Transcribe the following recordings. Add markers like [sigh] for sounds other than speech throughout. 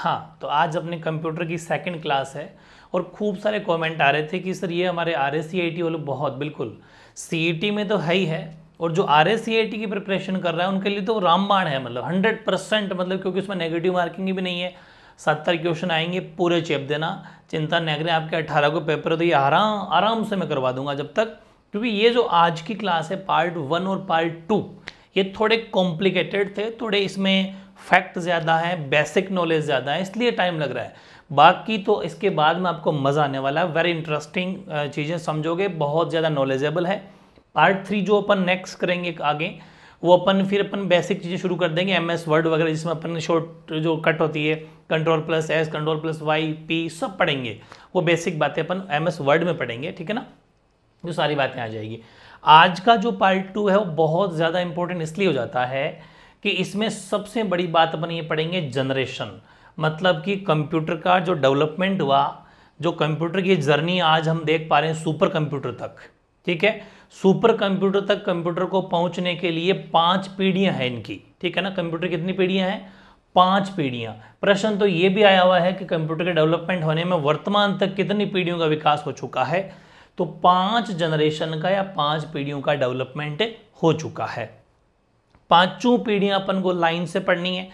हाँ तो आज अपने कंप्यूटर की सेकंड क्लास है और खूब सारे कमेंट आ रहे थे कि सर ये हमारे आर एस वाले बहुत बिल्कुल सी e में तो है ही है और जो आर एस की प्रिपरेशन कर रहा है उनके लिए तो रामबाण है मतलब हंड्रेड परसेंट मतलब क्योंकि उसमें नेगेटिव मार्किंग भी नहीं है सत्तर क्वेश्चन आएंगे पूरे चेप देना चिंता करें आपके अट्ठारह को पेपर तो ये आराम आराम से मैं करवा दूंगा जब तक क्योंकि ये जो आज की क्लास है पार्ट वन और पार्ट टू ये थोड़े कॉम्प्लिकेटेड थे थोड़े इसमें फैक्ट ज़्यादा है बेसिक नॉलेज ज़्यादा है इसलिए टाइम लग रहा है बाकी तो इसके बाद में आपको मज़ा आने वाला है वेरी इंटरेस्टिंग चीज़ें समझोगे बहुत ज़्यादा नॉलेजेबल है पार्ट थ्री जो अपन नेक्स्ट करेंगे आगे वो अपन फिर अपन बेसिक चीज़ें शुरू कर देंगे एम एस वर्ड वगैरह जिसमें अपन शॉर्ट जो कट होती है control plus S control plus Y P सब पढ़ेंगे वो बेसिक बातें अपन एम एस वर्ड में पढ़ेंगे ठीक है ना जो सारी बातें आ जाएगी आज का जो पार्ट टू है वो बहुत ज़्यादा इंपॉर्टेंट इसलिए हो जाता है कि इसमें सबसे बड़ी बात अपन ये पढ़ेंगे जनरेशन मतलब कि कंप्यूटर का जो डेवलपमेंट हुआ जो कंप्यूटर की जर्नी आज हम देख पा रहे हैं सुपर कंप्यूटर तक ठीक है सुपर कंप्यूटर तक कंप्यूटर को पहुंचने के लिए पांच पीढ़ियां हैं इनकी ठीक है ना कंप्यूटर कितनी पीढ़ियां हैं पांच पीढ़ियां प्रश्न तो ये भी आया हुआ है कि कंप्यूटर के डेवलपमेंट होने में वर्तमान तक कितनी पीढ़ियों का विकास हो चुका है तो पांच जनरेशन का या पांच पीढ़ियों का डेवलपमेंट हो चुका है पांचों पीढ़ियां अपन को लाइन से पढ़नी है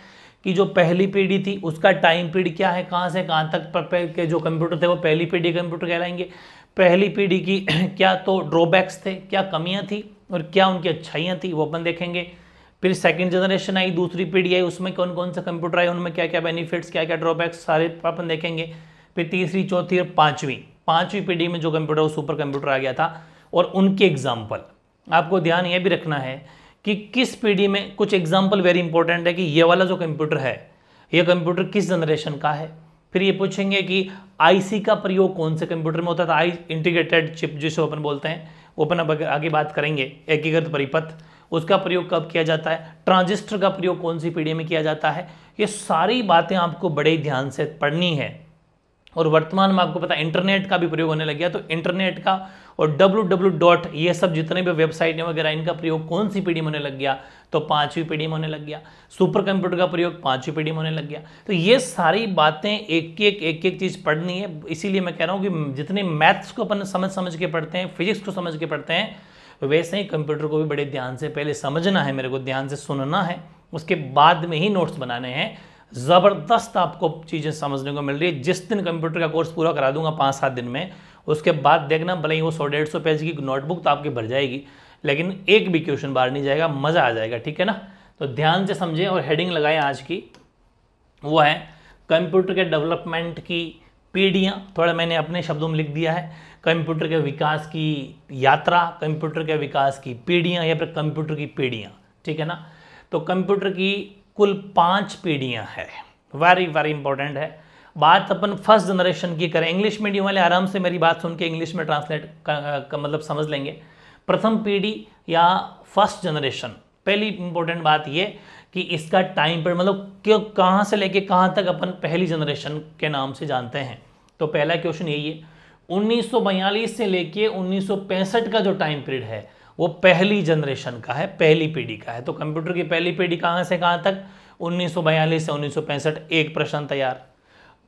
कि जो पहली पीढ़ी थी उसका टाइम पीरियड क्या है कहाँ से कहाँ तक के जो कंप्यूटर थे वो पहली पीढ़ी कंप्यूटर कहलाएंगे पहली पीढ़ी की [clears throat] क्या तो ड्रॉबैक्स थे क्या कमियाँ थी और क्या उनकी अच्छाइयां थी वो अपन देखेंगे फिर सेकेंड जनरेशन आई दूसरी पीढ़ी आई उसमें कौन कौन से कंप्यूटर आए उनमें क्या क्या बेनिफिट्स क्या क्या ड्रॉबैक्स सारे अपन देखेंगे फिर तीसरी चौथी और पाँचवीं पाँचवीं पीढ़ी में जो कंप्यूटर वो सुपर कंप्यूटर आ गया था और उनके एग्जाम्पल आपको ध्यान ये भी रखना है कि किस पीढ़ी में कुछ एग्जाम्पल वेरी इंपॉर्टेंट है कि ये वाला जो कंप्यूटर है ये कंप्यूटर किस जनरेशन का है फिर ये पूछेंगे कि आईसी का प्रयोग कौन से कंप्यूटर में होता था आई इंटीग्रेटेड चिप जिसे ओपन बोलते हैं ओपन अब आगे बात करेंगे एकीकृत परिपथ उसका प्रयोग कब किया जाता है ट्रांजिस्टर का प्रयोग कौन सी पीढ़ी में किया जाता है ये सारी बातें आपको बड़े ध्यान से पढ़नी है और वर्तमान में आपको पता इंटरनेट का भी प्रयोग होने लग गया तो इंटरनेट का और डब्ल्यू डॉट ये सब जितने भी वेबसाइट हैं वगैरह इनका प्रयोग कौन सी पीढ़ी में होने लग गया तो पांचवी पीढ़ी में होने लग गया सुपर कंप्यूटर का प्रयोग पांचवी पीढ़ी में होने लग गया तो ये सारी बातें एक एक एक एक चीज़ पढ़नी है इसीलिए मैं कह रहा हूँ कि जितने मैथ्स को अपन समझ समझ के पढ़ते हैं फिजिक्स को समझ के पढ़ते हैं वैसे ही कंप्यूटर को भी बड़े ध्यान से पहले समझना है मेरे को ध्यान से सुनना है उसके बाद में ही नोट्स बनाने हैं ज़बरदस्त आपको चीज़ें समझने को मिल रही है जिस दिन कंप्यूटर का कोर्स पूरा करा दूंगा पाँच सात दिन में उसके बाद देखना भले ही वो सौ डेढ़ सौ पेज की नोटबुक तो आपकी भर जाएगी लेकिन एक भी क्वेश्चन बाहर नहीं जाएगा मज़ा आ जाएगा ठीक है ना तो ध्यान से समझें और हेडिंग लगाएं आज की वो है कंप्यूटर के डेवलपमेंट की पीढ़ियाँ थोड़ा मैंने अपने शब्दों में लिख दिया है कंप्यूटर के विकास की यात्रा कंप्यूटर के विकास की पीढ़ियाँ या फिर कंप्यूटर की पीढ़ियाँ ठीक है ना तो कंप्यूटर की कुल पाँच पीढ़ियाँ है वेरी वेरी इंपॉर्टेंट है बात अपन फर्स्ट जनरेशन की करें इंग्लिश मीडियम वाले आराम से मेरी बात सुन के इंग्लिश में ट्रांसलेट का मतलब समझ लेंगे प्रथम पीढ़ी या फर्स्ट जनरेशन पहली इंपॉर्टेंट बात ये कि इसका टाइम पीरियड मतलब क्यों कहाँ से लेके कहाँ तक अपन पहली जनरेशन के नाम से जानते हैं तो पहला क्वेश्चन यही है उन्नीस से लेके उन्नीस का जो टाइम पीरियड है वो पहली जनरेशन का है पहली पीढ़ी का है तो कंप्यूटर की पहली पीढ़ी कहाँ से कहाँ तक 1942 से 1965 एक प्रश्न तैयार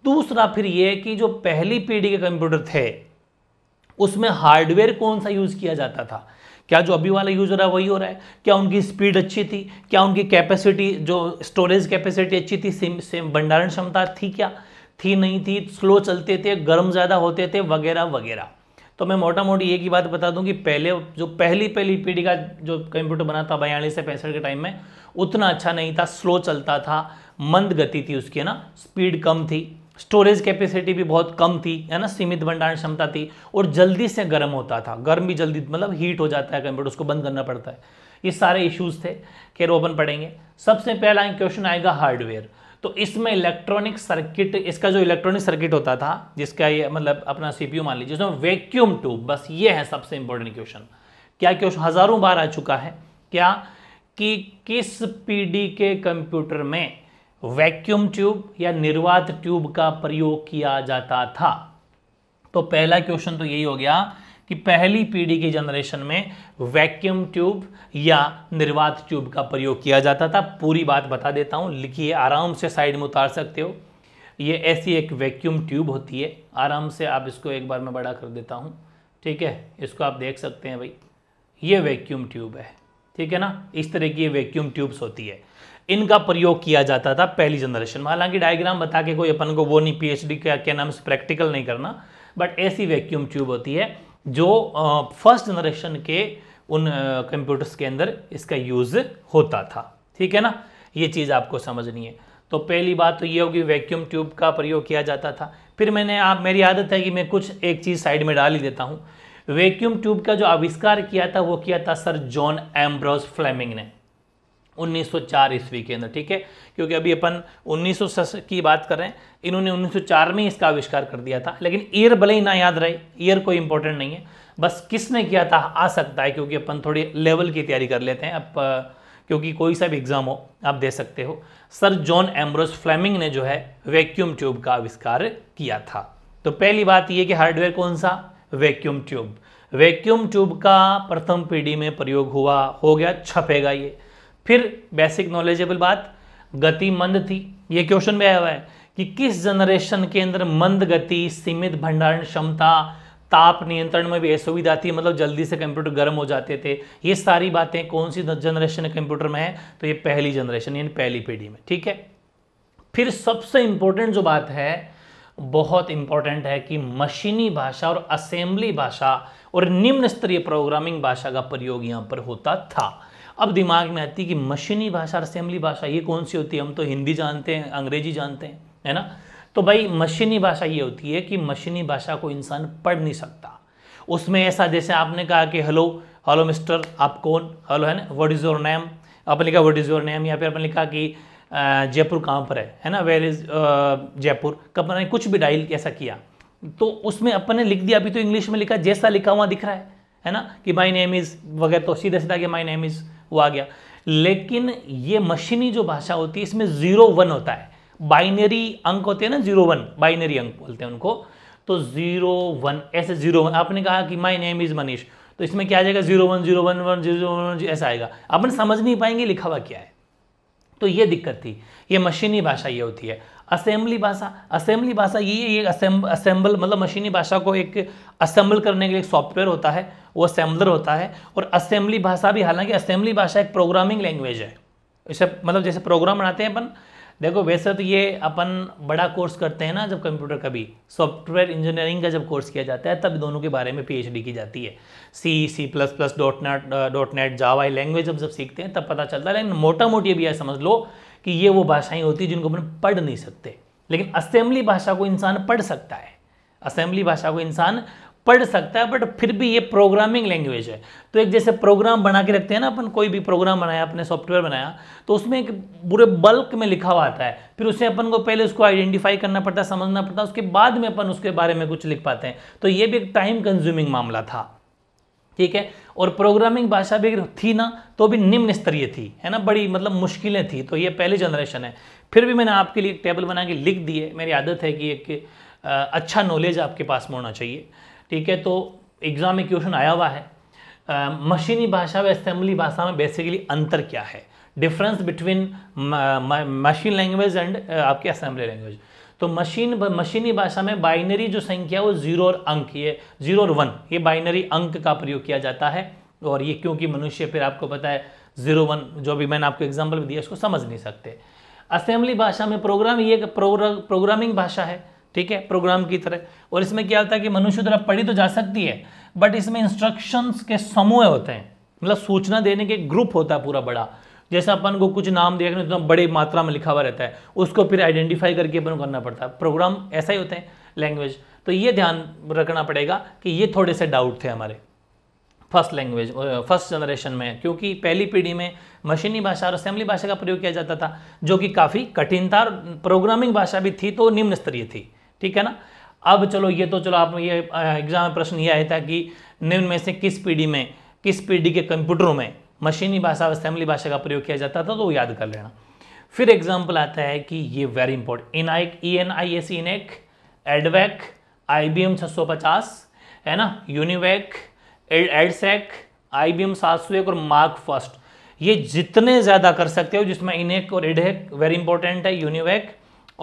दूसरा फिर ये कि जो पहली पीढ़ी के कंप्यूटर थे उसमें हार्डवेयर कौन सा यूज़ किया जाता था क्या जो अभी वाला यूज़ हो रहा है वही हो रहा है क्या उनकी स्पीड अच्छी थी क्या उनकी कैपेसिटी जो स्टोरेज कैपेसिटी अच्छी थी सेम सेम भंडारण क्षमता थी क्या थी नहीं थी स्लो चलते थे गर्म ज़्यादा होते थे वगैरह वगैरह तो मैं मोटा मोटी एक ही बात बता दूं कि पहले जो पहली पहली पीढ़ी का जो कंप्यूटर बना था बयालीस से पैंसठ के टाइम में उतना अच्छा नहीं था स्लो चलता था मंद गति थी उसकी ना स्पीड कम थी स्टोरेज कैपेसिटी भी बहुत कम थी है ना सीमित भंडारण क्षमता थी और जल्दी से गर्म होता था गर्म भी जल्दी मतलब हीट हो जाता है कंप्यूटर उसको बंद करना पड़ता है ये सारे इश्यूज थे खेर ओपन पढ़ेंगे सबसे पहला क्वेश्चन आएगा हार्डवेयर तो इसमें इलेक्ट्रॉनिक सर्किट इसका जो इलेक्ट्रॉनिक सर्किट होता था जिसका ये मतलब अपना सीपीयू मान लीजिए उसमें वैक्यूम ट्यूब बस ये है सबसे इंपॉर्टेंट क्वेश्चन क्या क्वेश्चन हजारों बार आ चुका है क्या कि किस पीढ़ी के कंप्यूटर में वैक्यूम ट्यूब या निर्वात ट्यूब का प्रयोग किया जाता था तो पहला क्वेश्चन तो यही हो गया कि पहली पीढ़ी की जनरेशन में वैक्यूम ट्यूब या निर्वात ट्यूब का प्रयोग किया जाता था पूरी बात बता देता हूं लिखिए आराम से साइड में उतार सकते हो ये ऐसी एक वैक्यूम ट्यूब होती है आराम से आप इसको एक बार मैं बड़ा कर देता हूँ ठीक है इसको आप देख सकते हैं भाई ये वैक्यूम ट्यूब है ठीक है ना इस तरह की ये वैक्यूम ट्यूब्स होती है इनका प्रयोग किया जाता था पहली जनरेशन में हालांकि डायग्राम बता के कोई अपन को वो नहीं पीएचडी डी क्या नाम से प्रैक्टिकल नहीं करना बट ऐसी वैक्यूम ट्यूब होती है जो फर्स्ट जनरेशन के उन कंप्यूटर्स के अंदर इसका यूज़ होता था ठीक है ना ये चीज़ आपको समझनी है तो पहली बात तो ये होगी वैक्यूम ट्यूब का प्रयोग किया जाता था फिर मैंने आप मेरी आदत है कि मैं कुछ एक चीज़ साइड में डाल ही देता हूँ वैक्यूम ट्यूब का जो आविष्कार किया था वो किया था सर जॉन एम्ब्रोस फ्लेमिंग ने 1904 ईस्वी के अंदर ठीक है क्योंकि अभी अपन 1900 की बात कर रहे हैं इन्होंने 1904 में इसका आविष्कार कर दिया था लेकिन ईयर भले ही ना याद रहे ईयर कोई इंपॉर्टेंट नहीं है बस किसने किया था आ सकता है क्योंकि अपन थोड़ी लेवल की तैयारी कर लेते हैं अब क्योंकि कोई सा भी एग्ज़ाम हो आप दे सकते हो सर जॉन एम्ब्रोस फ्लेमिंग ने जो है वैक्यूम ट्यूब का आविष्कार किया था तो पहली बात यह कि हार्डवेयर कौन सा वैक्यूम ट्यूब वैक्यूम ट्यूब का प्रथम पीढ़ी में प्रयोग हुआ हो गया छपेगा ये फिर बेसिक नॉलेजेबल बात गति मंद थी ये क्वेश्चन में आया हुआ है कि किस जनरेशन के अंदर मंद गति सीमित भंडारण क्षमता ताप नियंत्रण में भी असुविधा थी मतलब जल्दी से कंप्यूटर गर्म हो जाते थे ये सारी बातें कौन सी जनरेशन कंप्यूटर में है तो ये पहली जनरेशन यानी पहली पीढ़ी में ठीक है फिर सबसे इंपॉर्टेंट जो बात है बहुत इंपॉर्टेंट है कि मशीनी भाषा और असेंबली भाषा और निम्न स्तरीय प्रोग्रामिंग भाषा का प्रयोग यहाँ पर होता था अब दिमाग में आती है कि मशीनी भाषा असेंबली भाषा ये कौन सी होती है हम तो हिंदी जानते हैं अंग्रेजी जानते हैं है ना तो भाई मशीनी भाषा ये होती है कि मशीनी भाषा को इंसान पढ़ नहीं सकता उसमें ऐसा जैसे आपने कहा कि हेलो हेलो मिस्टर आप कौन हेलो है ना वट इज़ योर नेम आपने लिखा वट इज़ योर नेम या फिर आपने लिखा कि जयपुर कहाँ पर है है ना वेर इज़ जयपुर कब मैंने कुछ भी डायल ऐसा किया तो उसमें अपन ने लिख दिया अभी तो इंग्लिश में लिखा जैसा लिखा हुआ दिख रहा है है ना कि माई नेम इज़ वगैरह तो सीधा सीधा कि माई नेम इज़ वो आ गया लेकिन ये मशीनी जो भाषा होती है इसमें ज़ीरो वन होता है बाइनरी अंक होते हैं ना जीरो वन बाइनरी अंक बोलते हैं उनको तो जीरो वन ऐसे जीरो वन आपने कहा कि माई नेम इज़ मनीष तो इसमें क्या आ जाएगा zero one zero one one zero ऐसा आएगा अपन समझ नहीं पाएंगे लिखा हुआ क्या है तो ये दिक्कत थी ये मशीनी भाषा ये होती है असेंबली भाषा असेंबली भाषा ये ये असेंबल असेंबल मतलब मशीनी भाषा को एक असेंबल करने के लिए एक सॉफ्टवेयर होता है वो असेंबलर होता है और असेंबली भाषा भी हालांकि असेंबली भाषा एक प्रोग्रामिंग लैंग्वेज है इसे मतलब जैसे प्रोग्राम बनाते हैं अपन देखो वैसे तो ये अपन बड़ा कोर्स करते हैं ना जब कंप्यूटर का भी सॉफ्टवेयर इंजीनियरिंग का जब कोर्स किया जाता है तब दोनों के बारे में पीएचडी की जाती है C C plus plus dot net dot net Java language जब जब सीखते हैं तब पता चलता है लेकिन मोटा मोटी भी यह समझ लो कि ये वो भाषाएँ होती हैं जिनको अपन पढ़ नहीं सकते लेकिन असेंबली भाषा को इंसान पढ़ सकता है असेंबली भाषा को इंसान पढ़ सकता है बट फिर भी ये प्रोग्रामिंग लैंग्वेज है तो एक जैसे प्रोग्राम बना के रखते हैं ना अपन कोई भी प्रोग्राम बनाया अपने सॉफ्टवेयर बनाया तो उसमें एक पूरे बल्क में लिखा हुआ आता है फिर उसे अपन को पहले उसको आइडेंटिफाई करना पड़ता है समझना पड़ता है उसके बाद में अपन उसके बारे में कुछ लिख पाते हैं तो ये भी एक टाइम कंज्यूमिंग मामला था ठीक है और प्रोग्रामिंग भाषा भी थी ना तो भी निम्न स्तरीय थी है ना बड़ी मतलब मुश्किलें थी तो ये पहली जनरेशन है फिर भी मैंने आपके लिए एक टेबल बना के लिख दिए मेरी आदत है कि एक अच्छा नॉलेज आपके पास में होना चाहिए ठीक है तो एग्ज़ाम में क्वेश्चन आया हुआ है मशीनी भाषा व असेंबली भाषा में बेसिकली अंतर क्या है difference between machine language and आपके असेंबली लैंग्वेज तो मशीन मशीनी भाषा में बाइनरी जो संख्या वो जीरो और अंक ये जीरो और वन ये बाइनरी अंक का प्रयोग किया जाता है और ये क्योंकि मनुष्य फिर आपको पता है जीरो वन जो भी मैंने आपको एग्जाम्पल दिया उसको समझ नहीं सकते असेंबली भाषा में प्रोग्राम ये प्रोग्रामिंग भाषा है ठीक है प्रोग्राम की तरह और इसमें क्या होता है कि मनुष्य द्वारा तो पढ़ी तो जा सकती है बट इसमें इंस्ट्रक्शंस के समूह होते हैं मतलब सूचना देने के ग्रुप होता है पूरा बड़ा जैसे अपन को कुछ नाम देखने तो बड़े मात्रा में लिखा हुआ रहता है उसको फिर आइडेंटिफाई करके अपन को करना पड़ता है प्रोग्राम ऐसा ही होते हैं लैंग्वेज तो ये ध्यान रखना पड़ेगा कि ये थोड़े से डाउट थे हमारे फर्स्ट लैंग्वेज फर्स्ट जनरेशन में क्योंकि पहली पीढ़ी में मशीनी भाषा और असेंबली भाषा का प्रयोग किया जाता था जो कि काफ़ी कठिन था प्रोग्रामिंग भाषा भी थी तो निम्न स्तरीय थी ठीक है ना अब चलो ये तो चलो आप ये एग्जाम में प्रश्न ये आया था कि निम्न में से किस पीढ़ी में किस पीढ़ी के कंप्यूटरों में मशीनी भाषा असेंबली भाषा का प्रयोग किया जाता था तो वो याद कर लेना फिर एग्जाम्पल आता है कि ये very important I E N I S एक एडवैक आई बी एम छः सौ पचास है ना UNIVAC EDSAC I B M सात सौ एक और मार्क फर्स्ट ये जितने ज़्यादा कर सकते हो जिसमें इनेक और एडहेक वेरी इंपॉर्टेंट है यूनिवैक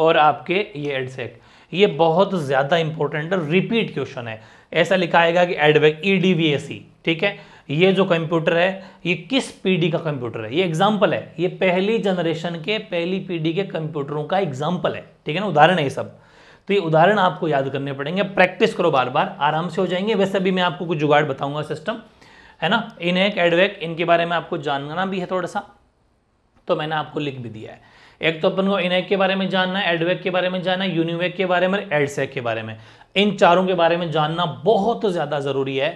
और आपके ये एडसेक ये बहुत ज़्यादा इंपॉर्टेंट और रिपीट क्वेश्चन है ऐसा लिखा आएगा कि EDVAC E D V S E ठीक है ये जो कंप्यूटर है ये किस पीढ़ी का कंप्यूटर है ये एग्जाम्पल है ये पहली जनरेशन के पहली पीढ़ी के कंप्यूटरों का एग्जाम्पल है ठीक है ना उदाहरण है ये सब तो ये उदाहरण आपको याद करने पड़ेंगे प्रैक्टिस करो बार बार आराम से हो जाएंगे वैसे भी मैं आपको कुछ जुगाड़ बताऊंगा सिस्टम है ना एक एडवेक इनके बारे में आपको जानना भी है थोड़ा सा तो मैंने आपको लिख भी दिया है एक तो अपन को इनएक के बारे में जानना है एडवेक के बारे में जानना है यूनिवेक के बारे में एडसेक के बारे में इन चारों के बारे में जानना बहुत ज़्यादा ज़रूरी है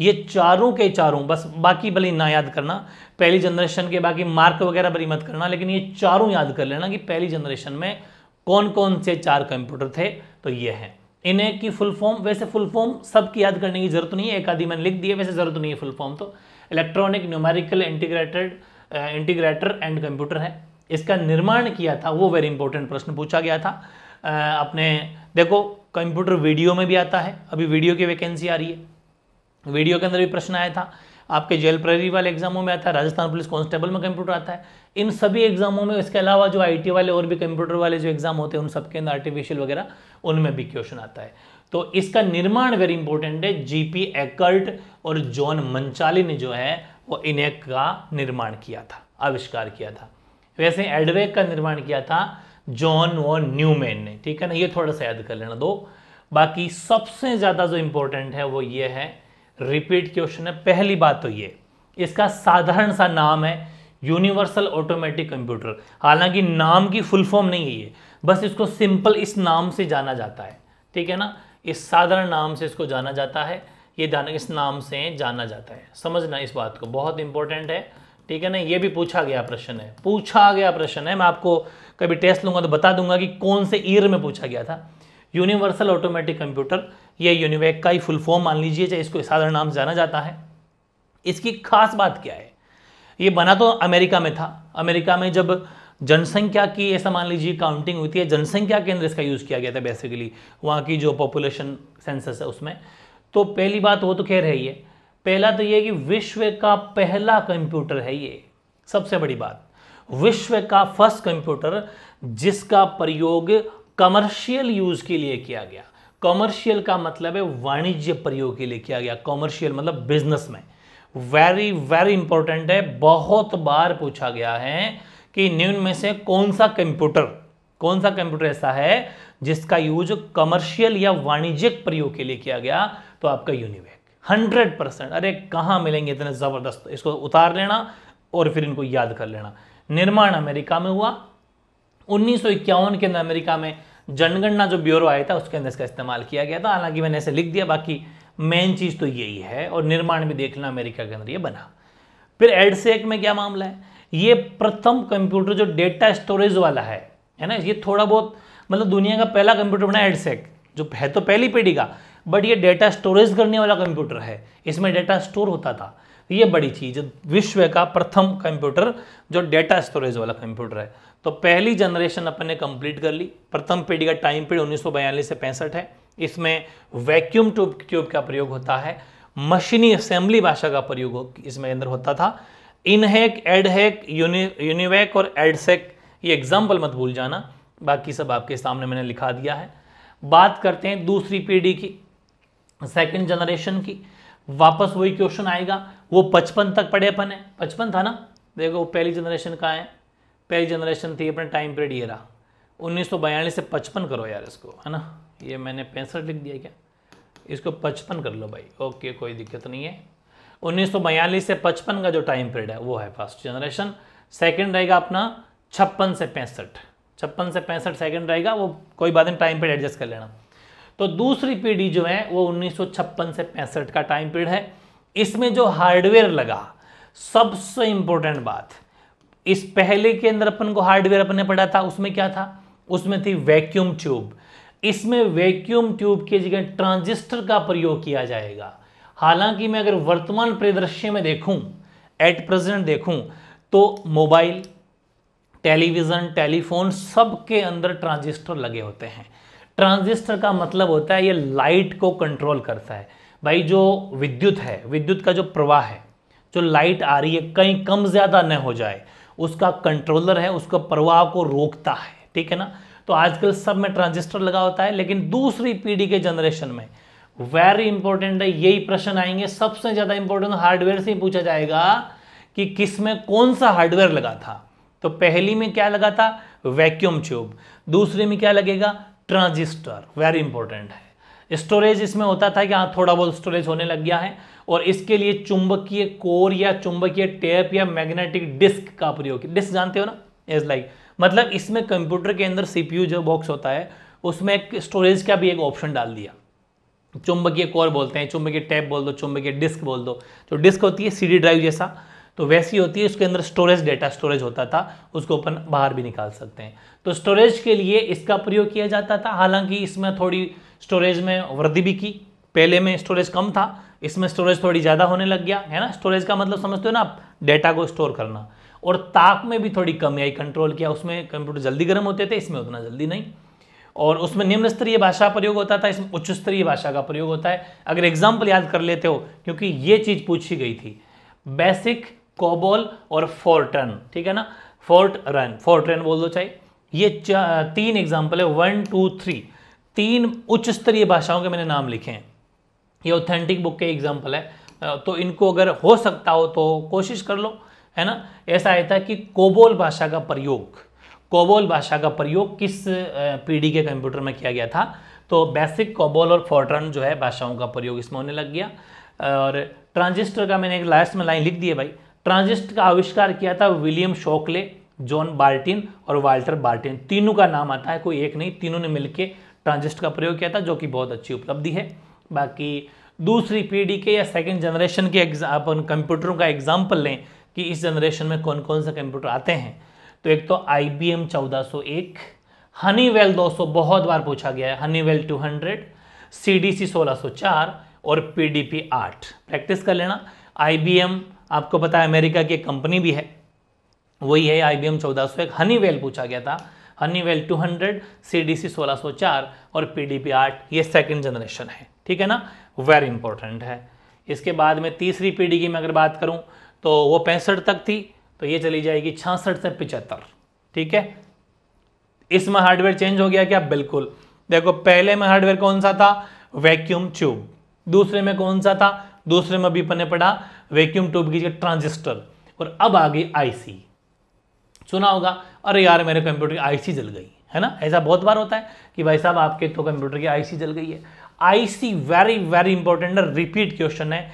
ये चारों के चारों बस बाकी भले ना याद करना पहली जनरेशन के बाकी मार्क वगैरह भली मत करना लेकिन ये चारों याद कर लेना कि पहली जनरेशन में कौन कौन से चार कंप्यूटर थे तो ये हैं इन्हें की फुल फॉर्म वैसे फुल फॉर्म सब की याद करने की जरूरत नहीं है एक आदि मैंने लिख दिए वैसे जरूरत नहीं है फुल फॉर्म तो electronic numerical integrated integrator and computer है इसका निर्माण किया था वो वेरी इंपॉर्टेंट प्रश्न पूछा गया था आ, अपने देखो कंप्यूटर वीडियो में भी आता है अभी वीडियो की वैकेंसी आ रही है वीडियो के अंदर भी प्रश्न आया था आपके जेल प्रहरी वाले एग्जामों में आता है राजस्थान पुलिस कांस्टेबल में कंप्यूटर आता है इन सभी एग्जामों में इसके अलावा जो आईटी वाले और भी कंप्यूटर वाले जो एग्जाम होते हैं उन सबके अंदर आर्टिफिशियल वगैरह उनमें भी क्वेश्चन आता है तो इसका निर्माण वेरी इंपॉर्टेंट है जीपी एकर्ट और जॉन मंचाली ने जो है वो इनेक का निर्माण किया था आविष्कार किया था वैसे तो एडवेक का निर्माण किया था जॉन व न्यूमैन ने ठीक है ना ये थोड़ा सा याद कर लेना दो बाकी सबसे ज़्यादा जो इंपॉर्टेंट है वो ये है रिपीट क्वेश्चन है पहली बात तो ये इसका साधारण सा नाम है यूनिवर्सल ऑटोमेटिक कंप्यूटर हालांकि नाम की फुल फॉर्म नहीं है ये बस इसको सिंपल इस नाम से जाना जाता है ठीक है ना इस साधारण नाम से इसको जाना जाता है ये जाना इस नाम से जाना जाता है समझना इस बात को बहुत इंपॉर्टेंट है ठीक है ना ये भी पूछा गया प्रश्न है पूछा गया प्रश्न है मैं आपको कभी टेस्ट लूंगा तो बता दूंगा कि कौन से ईयर में पूछा गया था यूनिवर्सल ऑटोमेटिक कंप्यूटर ये यूनिवेक का ही फुल फॉर्म मान लीजिए चाहे इसको साधारण नाम जाना जाता है इसकी खास बात क्या है ये बना तो अमेरिका में था अमेरिका में जब जनसंख्या की ऐसा मान लीजिए काउंटिंग हुई थी जनसंख्या केंद्र इसका यूज़ किया गया था बेसिकली वहाँ की जो पॉपुलेशन सेंसस है उसमें तो पहली बात वो तो खैर है पहला तो ये कि विश्व का पहला कंप्यूटर है ये सबसे बड़ी बात विश्व का फर्स्ट कंप्यूटर जिसका प्रयोग कमर्शियल यूज के लिए किया गया कॉमर्शियल का मतलब है वाणिज्य प्रयोग के लिए किया गया कॉमर्शियल मतलब बिजनेस में वेरी वेरी इंपॉर्टेंट है बहुत बार पूछा गया है कि निम्न में से कौन सा कंप्यूटर कौन सा कंप्यूटर ऐसा है जिसका यूज कमर्शियल या वाणिज्यिक प्रयोग के लिए किया गया तो आपका यूनिवेक हंड्रेड परसेंट अरे कहाँ मिलेंगे इतने ज़बरदस्त इसको उतार लेना और फिर इनको याद कर लेना निर्माण अमेरिका में हुआ उन्नीस के अंदर अमेरिका में जनगणना जो ब्यूरो आया था उसके अंदर इसका इस्तेमाल किया गया था हालांकि मैंने ऐसे लिख दिया बाकी मेन चीज़ तो यही है और निर्माण भी देख लेना अमेरिका के अंदर ये बना फिर एडसेक में क्या मामला है ये प्रथम कंप्यूटर जो डेटा स्टोरेज वाला है है ना ये थोड़ा बहुत मतलब दुनिया का पहला कंप्यूटर बना एडसेक जो है तो पहली पीढ़ी का बट ये डेटा स्टोरेज करने वाला कंप्यूटर है इसमें डेटा स्टोर होता था तो ये बड़ी चीज़ विश्व का प्रथम कंप्यूटर जो डेटा स्टोरेज वाला कंप्यूटर है तो पहली जनरेशन अपन ने कंप्लीट कर ली प्रथम पीढ़ी का टाइम पीरियड उन्नीस से पैंसठ है इसमें वैक्यूम ट्यूब ट्यूब का प्रयोग होता है मशीनी असेंबली भाषा का प्रयोग इसमें अंदर होता था इनहेक एडहेक यूनि यूनिवेक और एडसेक ये एग्जाम्पल मत भूल जाना बाकी सब आपके सामने मैंने लिखा दिया है बात करते हैं दूसरी पीढ़ी की सेकेंड जनरेशन की वापस वही क्वेश्चन आएगा वो पचपन तक पढ़े अपन है पचपन था ना देखो पहली जनरेशन का है पहली जनरेशन थी अपने टाइम पीरियड ये रहा उन्नीस बयालीस से पचपन करो यार इसको है ना ये मैंने पैंसठ लिख दिया क्या इसको पचपन कर लो भाई ओके कोई दिक्कत नहीं है उन्नीस बयालीस से पचपन का जो टाइम पीरियड है वो है फर्स्ट जनरेशन सेकेंड रहेगा अपना छप्पन से पैंसठ छप्पन से पैंसठ सेकेंड रहेगा वो कोई बात नहीं टाइम पीरियड एडजस्ट कर लेना तो दूसरी पीढ़ी जो है वो 1956 से पैंसठ का टाइम पीरियड है इसमें जो हार्डवेयर लगा सबसे इंपॉर्टेंट बात इस पहले के अंदर अपन को हार्डवेयर अपने पढ़ा था उसमें क्या था उसमें थी वैक्यूम ट्यूब इसमें वैक्यूम ट्यूब की जगह ट्रांजिस्टर का प्रयोग किया जाएगा हालांकि मैं अगर वर्तमान परिदृश्य में देखूं एट प्रेजेंट देखूं तो मोबाइल टेलीविज़न टेलीफोन सबके अंदर ट्रांजिस्टर लगे होते हैं ट्रांजिस्टर का मतलब होता है ये लाइट को कंट्रोल करता है भाई जो विद्युत है विद्युत का जो प्रवाह है जो लाइट आ रही है कहीं कम ज़्यादा न हो जाए उसका कंट्रोलर है उसका प्रवाह को रोकता है ठीक है ना तो आजकल सब में ट्रांजिस्टर लगा होता है लेकिन दूसरी पीढ़ी के जनरेशन में वेरी इंपॉर्टेंट है यही प्रश्न आएंगे सबसे ज़्यादा इंपॉर्टेंट हार्डवेयर से ही पूछा जाएगा कि किस में कौन सा हार्डवेयर लगा था तो पहली में क्या लगा था वैक्यूम ट्यूब दूसरे में क्या लगेगा ट्रांजिस्टर वेरी इंपॉर्टेंट है स्टोरेज इसमें होता था कि हाँ थोड़ा बहुत स्टोरेज होने लग गया है और इसके लिए चुंबकीय कोर या चुंबकीय टेप या मैग्नेटिक डिस्क का प्रयोग डिस्क जानते हो ना इज लाइक like, मतलब इसमें कंप्यूटर के अंदर सीपीयू जो बॉक्स होता है उसमें एक स्टोरेज का भी एक ऑप्शन डाल दिया चुंबकीय कोर बोलते हैं चुंबकीय टैप बोल दो चुंबकीय डिस्क बोल दो तो डिस्क होती है सीडी ड्राइव जैसा तो वैसी होती है उसके अंदर स्टोरेज डेटा स्टोरेज होता था उसको अपन बाहर भी निकाल सकते हैं तो स्टोरेज के लिए इसका प्रयोग किया जाता था हालांकि इसमें थोड़ी स्टोरेज में वृद्धि भी की पहले में स्टोरेज कम था इसमें स्टोरेज थोड़ी ज़्यादा होने लग गया है ना स्टोरेज का मतलब समझते हो ना आप डेटा को स्टोर करना और ताप में भी थोड़ी कमी आई कंट्रोल किया उसमें कंप्यूटर जल्दी गर्म होते थे इसमें उतना जल्दी नहीं और उसमें निम्न स्तरीय भाषा प्रयोग होता था इसमें उच्च स्तरीय भाषा का प्रयोग होता है अगर एग्जाम्पल याद कर लेते हो क्योंकि ये चीज़ पूछी गई थी बेसिक कोबोल और फोर्टन ठीक है ना फोर्ट रन फोर्ट रन बोल दो चाहिए ये तीन एग्जाम्पल है वन टू थ्री तीन उच्च स्तरीय भाषाओं के मैंने नाम लिखे हैं ये ऑथेंटिक बुक के एग्जाम्पल है तो इनको अगर हो सकता हो तो कोशिश कर लो है ना ऐसा आया था कि कोबोल भाषा का प्रयोग कोबोल भाषा का प्रयोग किस पीढ़ी के कंप्यूटर में किया गया था तो बेसिक कोबोल और फोर्ट्रन जो है भाषाओं का प्रयोग इसमें होने लग गया और ट्रांजिस्टर का मैंने एक लास्ट में लाइन लिख दी है भाई ट्रांजिस्टर का आविष्कार किया था विलियम शोकले जॉन बाल्टिन और वाल्टर बाल्टिन तीनों का नाम आता है कोई एक नहीं तीनों ने मिलकर ट्रांजिस्ट का प्रयोग किया था जो कि बहुत अच्छी उपलब्धि है बाकी दूसरी पीढ़ी के या सेकेंड जनरेशन के अपन कंप्यूटरों का एग्जाम्पल लें कि इस जनरेशन में कौन कौन से कंप्यूटर आते हैं तो एक तो आई बी एम चौदह सौ एक दो सौ बहुत बार पूछा गया है Honeywell two hundred C D C सोलह सौ चार और पी डी पी आठ प्रैक्टिस कर लेना आई बी एम आपको पता है अमेरिका की एक कंपनी भी है वही है आई बी एम चौदह सौ एक हनीवेल पूछा गया था Honeywell two hundred C D C सोलह सौ चार और पी डी पी आठ ये सेकेंड जनरेशन है ठीक है ना वेरी इंपॉर्टेंट है इसके बाद में तीसरी पीढ़ी की मैं अगर बात करूं तो वो पैंसठ तक थी तो ये चली जाएगी छियासठ से पिचहत्तर ठीक है इसमें हार्डवेयर चेंज हो गया क्या बिल्कुल देखो पहले में हार्डवेयर कौन सा था वैक्यूम ट्यूब दूसरे में कौन सा था दूसरे में भी पने पड़ा वैक्यूम ट्यूब की ट्रांजिस्टर और अब आ गई आईसी सुना होगा अरे यार मेरे कंप्यूटर की आईसी जल गई है ना ऐसा बहुत बार होता है कि भाई साहब आपके तो कंप्यूटर की आईसी जल गई है IC very very important repeat question है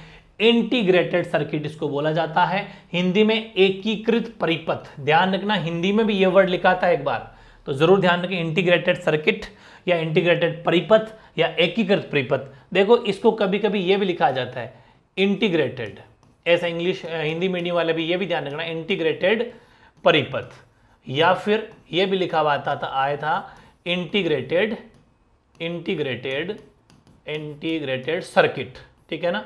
इंटीग्रेटेड सर्किट इसको बोला जाता है हिंदी में एकीकृत परिपथ ध्यान रखना हिंदी में भी यह वर्ड लिखा था एक बार तो जरूर ध्यान रखें इंटीग्रेटेड सर्किट या इंटीग्रेटेड परिपथ या एकीकृत परिपथ देखो इसको कभी कभी यह भी लिखा जाता है इंटीग्रेटेड ऐसा इंग्लिश हिंदी मीडियम वाले भी यह भी ध्यान रखना इंटीग्रेटेड परिपथ या फिर यह भी लिखा हुआ था आया था इंटीग्रेटेड इंटीग्रेटेड इंटीग्रेटेड सर्किट ठीक है ना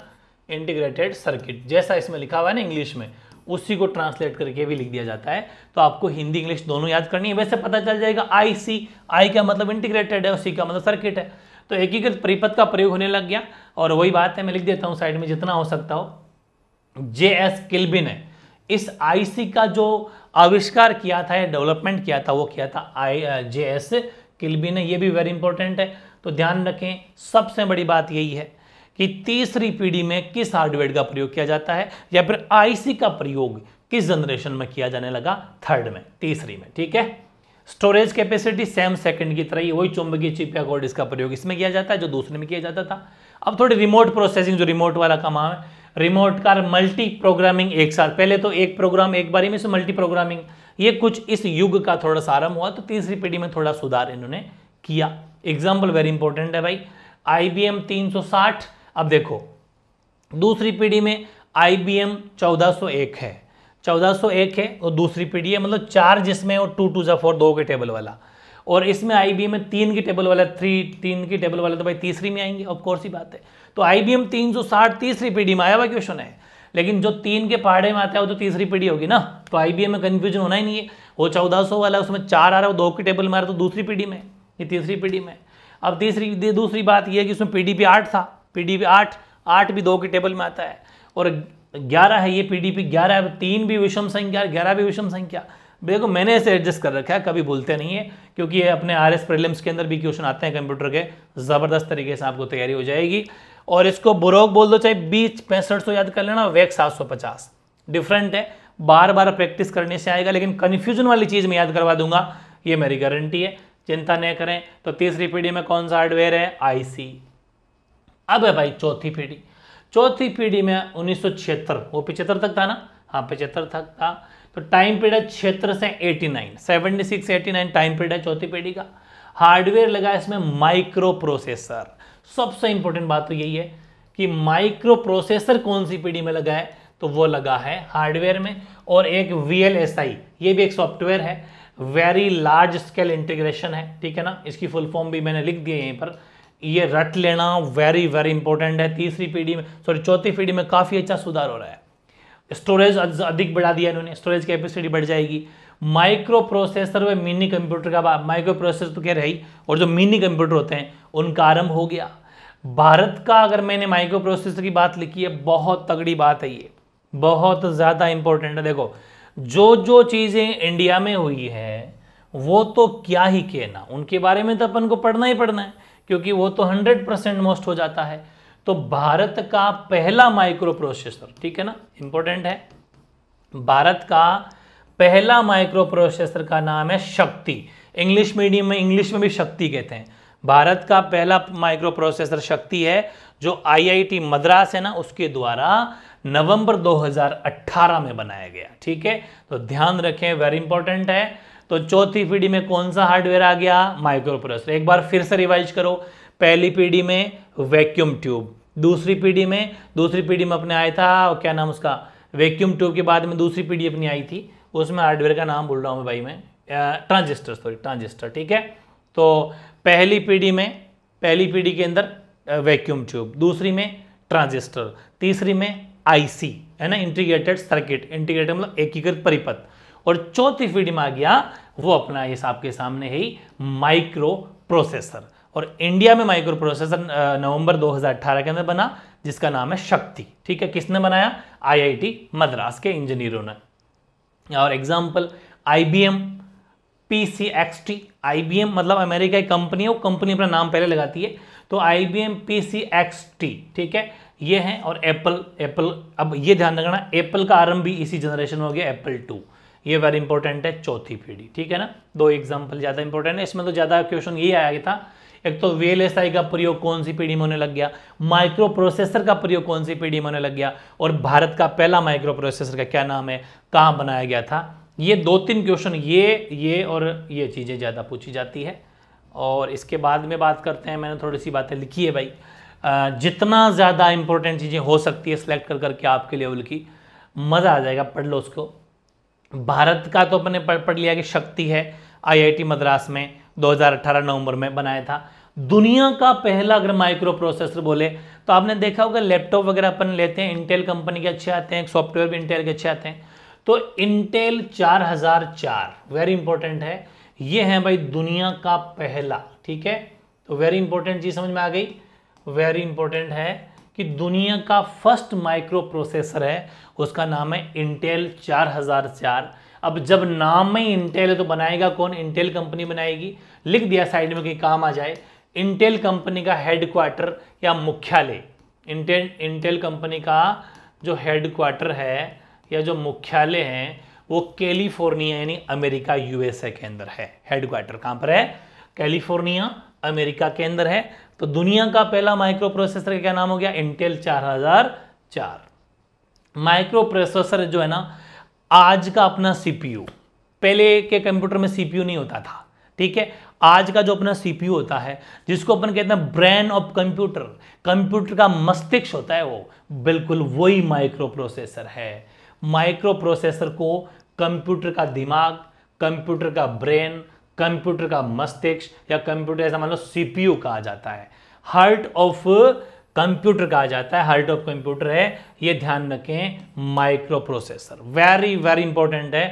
इंटीग्रेटेड सर्किट जैसा इसमें लिखा हुआ है ना इंग्लिश में उसी को ट्रांसलेट करके भी लिख दिया जाता है तो आपको हिंदी इंग्लिश दोनों याद करनी है वैसे पता चल जाएगा आई सी आई का मतलब इंटीग्रेटेड है और सी का मतलब सर्किट है तो एकीकृत परिपथ का प्रयोग होने लग गया और वही बात है मैं लिख देता हूँ साइड में जितना हो सकता हो जे एस किलबिन है इस आईसी का जो आविष्कार किया था या डेवलपमेंट किया था वो किया था आई जे एस किलबी ने ये भी वेरी इंपॉर्टेंट है तो ध्यान रखें सबसे बड़ी बात यही है कि तीसरी पीढ़ी में किस हार्डवेयर का प्रयोग किया जाता है या फिर आईसी का प्रयोग किस जनरेशन में किया जाने लगा थर्ड में तीसरी में ठीक है स्टोरेज कैपेसिटी सेम सेकंड की तरह ही वही चुंबकीय चिप या कोड इसका प्रयोग इसमें किया जाता है जो दूसरे में किया जाता था अब थोड़ी रिमोट प्रोसेसिंग जो रिमोट वाला काम है रिमोट कार मल्टी प्रोग्रामिंग एक साथ पहले तो एक प्रोग्राम एक बारी में से मल्टी प्रोग्रामिंग ये कुछ इस युग का थोड़ा सा आरंभ हुआ तो तीसरी पीढ़ी में थोड़ा सुधार इन्होंने किया एग्जाम्पल वेरी इंपॉर्टेंट है भाई आई बी अब देखो दूसरी पीढ़ी में आई बी चौदह एक है चौदह एक है और दूसरी पीढ़ी है मतलब चार जिसमें और टू टू जा फोर दो के टेबल वाला और इसमें आई बी में तीन की टेबल वाला थ्री तीन की टेबल वाला तो भाई तीसरी में आएंगे ऑफकोर्स ही बात है तो आई बी एम तीन सौ साठ तीसरी पीढ़ी में आया हुआ क्वेश्चन है लेकिन जो तीन के पहाड़े में आता है वो तो तीसरी पीढ़ी होगी ना तो आई में कन्फ्यूजन होना ही नहीं है वो चौदह सौ वाला उसमें चार आ रहा है दो की टेबल में आ रहा तो दूसरी पीढ़ी में ये तीसरी पीढ़ी में अब तीसरी दूसरी बात यह है कि उसमें पी आठ था पी आठ आठ भी दो के टेबल में आता है और ग्यारह है ये पी डी पी ग्यारह है तीन भी विषम संख्या ग्यारह भी विषम संख्या देखो मैंने इसे एडजस्ट कर रखा है कभी भूलते नहीं है क्योंकि ये अपने आर एस प्रिलिम्स के अंदर भी क्वेश्चन आते हैं कंप्यूटर के ज़बरदस्त तरीके से आपको तैयारी हो जाएगी और इसको बुरोक बोल दो चाहे बीच पैंसठ सौ याद कर लेना वैक सात सौ पचास डिफरेंट है बार बार प्रैक्टिस करने से आएगा लेकिन कन्फ्यूजन वाली चीज़ मैं याद करवा दूंगा ये मेरी गारंटी है चिंता नहीं करें तो तीसरी पीढ़ी में कौन सा हार्डवेयर है आईसी अब है भाई चौथी पीढ़ी चौथी पीढ़ी में उन्नीस वो पिचहत्तर तक था ना हाँ पिचहत्तर तक था तो टाइम पीरियड है क्षेत्र से 89 76 89 टाइम पीरियड है चौथी पीढ़ी का हार्डवेयर लगा इसमें माइक्रो प्रोसेसर सबसे इंपॉर्टेंट बात तो यही है कि माइक्रो प्रोसेसर कौन सी पीढ़ी में लगा है तो वो लगा है हार्डवेयर में और एक वी ये भी एक सॉफ्टवेयर है वेरी लार्ज स्केल इंटीग्रेशन है ठीक है ना इसकी फुल फॉर्म भी मैंने लिख दी है यहीं पर ये रट लेना वेरी वेरी इंपॉर्टेंट है तीसरी पीढ़ी में सॉरी चौथी पीढ़ी में काफ़ी अच्छा सुधार हो रहा है स्टोरेज अधिक बढ़ा दिया इन्होंने स्टोरेज कैपेसिटी बढ़ जाएगी माइक्रो प्रोसेसर व मिनी कंप्यूटर का माइक्रो प्रोसेसर तो कह रही और जो मिनी कंप्यूटर होते हैं उनका आरंभ हो गया भारत का अगर मैंने माइक्रो प्रोसेसर की बात लिखी है बहुत तगड़ी बात है ये बहुत ज़्यादा इंपॉर्टेंट है देखो जो जो चीज़ें इंडिया में हुई है वो तो क्या ही कहना उनके बारे में तो अपन को पढ़ना ही पढ़ना है क्योंकि वो तो हंड्रेड परसेंट मोस्ट हो जाता है तो भारत का पहला माइक्रो प्रोसेसर ठीक है ना इंपॉर्टेंट है भारत का पहला माइक्रो प्रोसेसर का नाम है शक्ति इंग्लिश मीडियम में इंग्लिश में भी शक्ति कहते हैं भारत का पहला माइक्रो प्रोसेसर शक्ति है जो आईआईटी मद्रास है ना उसके द्वारा नवंबर 2018 में बनाया गया ठीक है तो ध्यान रखें वेरी इंपॉर्टेंट है तो चौथी पीढ़ी में कौन सा हार्डवेयर आ गया माइक्रो प्रोसेसर एक बार फिर से रिवाइज करो पहली पीढ़ी में वैक्यूम ट्यूब दूसरी पीढ़ी में दूसरी पीढ़ी में अपने आया था क्या नाम उसका वैक्यूम ट्यूब के बाद में दूसरी पीढ़ी अपनी आई थी उसमें हार्डवेयर का नाम बोल रहा हूँ भाई मैं ट्रांजिस्टर सॉरी ट्रांजिस्टर ठीक है तो पहली पीढ़ी में पहली पीढ़ी के अंदर वैक्यूम ट्यूब दूसरी में ट्रांजिस्टर तीसरी में आईसी है ना इंटीग्रेटेड सर्किट इंटीग्रेटेड मतलब एकीकृत परिपथ और चौथी पीढ़ी में आ गया वो अपना ये आपके सामने ही माइक्रो प्रोसेसर और इंडिया में माइक्रो प्रोसेसर नवंबर 2018 के अंदर बना जिसका नाम है शक्ति ठीक है किसने बनाया आईआईटी मद्रास के इंजीनियरों ने और example I B M P C X T I B M मतलब अमेरिका की कंपनी है वो कंपनी अपना नाम पहले लगाती है तो I B M P C X T ठीक है ये है और एप्पल एप्पल अब ये ध्यान रखना एप्पल का आरंभ भी इसी जनरेशन में हो गया Apple two very very important है चौथी पीढ़ी ठीक है ना दो एग्जाम्पल ज़्यादा इंपॉर्टेंट है इसमें तो ज़्यादा क्वेश्चन ये आया था एक तो वीएलएसआई का प्रयोग कौन सी पीढ़ी में होने लग गया माइक्रो प्रोसेसर का प्रयोग कौन सी पीढ़ी में होने लग गया और भारत का पहला माइक्रो प्रोसेसर का क्या नाम है कहाँ बनाया गया था ये दो तीन क्वेश्चन ये ये और ये चीज़ें ज़्यादा पूछी जाती है और इसके बाद में बात करते हैं मैंने थोड़ी सी बातें लिखी है भाई जितना ज़्यादा इंपॉर्टेंट चीज़ें हो सकती है सिलेक्ट कर करके आपके लेवल की मज़ा आ जाएगा पढ़ लो उसको भारत का तो अपने पढ़ पढ़ लिया कि शक्ति है आईआईटी मद्रास में 2018 नवंबर में बनाया था दुनिया का पहला अगर माइक्रो प्रोसेसर बोले तो आपने देखा होगा लैपटॉप वगैरह अपन लेते हैं इंटेल कंपनी के अच्छे आते हैं सॉफ्टवेयर भी इंटेल के अच्छे आते हैं तो इंटेल 4004 वेरी इंपॉर्टेंट है ये है भाई दुनिया का पहला ठीक है तो वेरी इंपॉर्टेंट चीज़ समझ में आ गई वेरी इंपॉर्टेंट है कि दुनिया का फर्स्ट माइक्रो प्रोसेसर है उसका नाम है इंटेल चार अब जब नाम में इंटेल है तो बनाएगा कौन इंटेल कंपनी बनाएगी लिख दिया साइड में कहीं काम आ जाए इंटेल कंपनी का हेडक्वार्टर या मुख्यालय इंटेल इंटेल कंपनी का जो हेडक्वार्टर है या जो मुख्यालय है वो कैलिफोर्निया यानी अमेरिका यूएसए के अंदर है हेडक्वार्टर कहाँ पर है कैलिफोर्निया अमेरिका के अंदर है तो दुनिया का पहला माइक्रो प्रोसेसर क्या नाम हो गया इंटेल चार माइक्रो प्रोसेसर जो है ना आज का अपना सीपीयू पहले के कंप्यूटर में सीपीयू नहीं होता था ठीक है आज का जो अपना सीपीयू होता है जिसको अपन कहते हैं ब्रेन ऑफ कंप्यूटर कंप्यूटर का मस्तिष्क होता है वो बिल्कुल वही माइक्रो प्रोसेसर है माइक्रो प्रोसेसर को कंप्यूटर का दिमाग कंप्यूटर का ब्रेन कंप्यूटर का मस्तिष्क या कंप्यूटर ऐसा मान लो सीपीयू कहा जाता है हार्ट ऑफ कंप्यूटर कहा जाता है हार्ट ऑफ कंप्यूटर है ये ध्यान रखें microprocessor very very important है